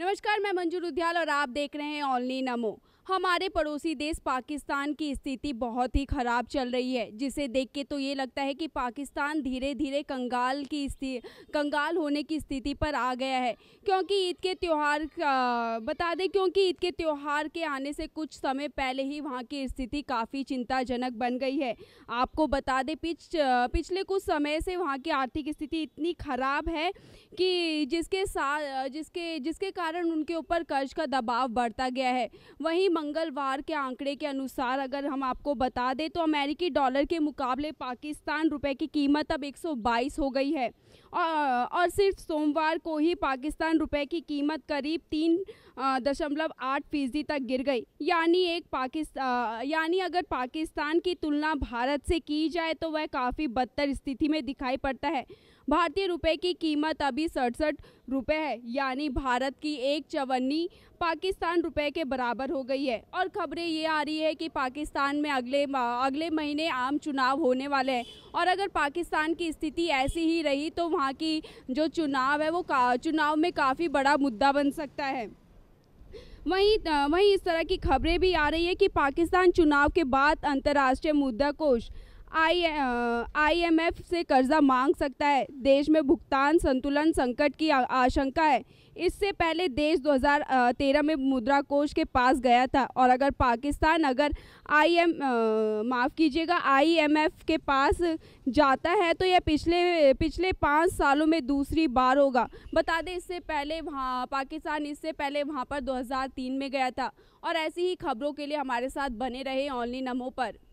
नमस्कार मैं मंजू रुद्याल और आप देख रहे हैं ऑनली नमो हमारे पड़ोसी देश पाकिस्तान की स्थिति बहुत ही ख़राब चल रही है जिसे देख के तो ये लगता है कि पाकिस्तान धीरे धीरे कंगाल की स्थिति कंगाल होने की स्थिति पर आ गया है क्योंकि ईद के त्यौहार बता दें क्योंकि ईद के त्यौहार के आने से कुछ समय पहले ही वहाँ की स्थिति काफ़ी चिंताजनक बन गई है आपको बता दें पिछ पिछले कुछ समय से वहाँ की आर्थिक स्थिति इतनी ख़राब है कि जिसके साथ जिसके जिसके कारण उनके ऊपर कर्ज का दबाव बढ़ता गया है वहीं मंगलवार के आंकड़े के अनुसार अगर हम आपको बता दें तो अमेरिकी डॉलर के मुकाबले पाकिस्तान रुपए की कीमत अब 122 हो गई है और, सिर्फ सोमवार को ही पाकिस्तान रुपए की कीमत करीब तीन दशमलव आठ फीसदी तक गिर गई यानी एक पाकिस्तान यानी अगर पाकिस्तान की तुलना भारत से की जाए तो वह काफ़ी बदतर स्थिति में दिखाई पड़ता है भारतीय रुपए की कीमत अभी सड़सठ रुपए है यानी भारत की एक चवन्नी पाकिस्तान रुपए के बराबर हो गई है और खबरें ये आ रही है कि पाकिस्तान में अगले अगले महीने आम चुनाव होने वाले हैं और अगर पाकिस्तान की स्थिति ऐसी ही रही तो वहाँ की जो चुनाव है वो चुनाव में काफ़ी बड़ा मुद्दा बन सकता है वहीं वहीं इस तरह की खबरें भी आ रही है कि पाकिस्तान चुनाव के बाद अंतर्राष्ट्रीय मुद्दा कोष आई आईएमएफ से कर्जा मांग सकता है देश में भुगतान संतुलन संकट की आशंका है इससे पहले देश 2013 में मुद्रा कोष के पास गया था और अगर पाकिस्तान अगर आई एम माफ़ कीजिएगा आईएमएफ के पास जाता है तो यह पिछले पिछले पाँच सालों में दूसरी बार होगा बता दें इससे पहले वहाँ पाकिस्तान इससे पहले वहाँ पर 2003 में गया था और ऐसी ही खबरों के लिए हमारे साथ बने रहे ऑनली नमो पर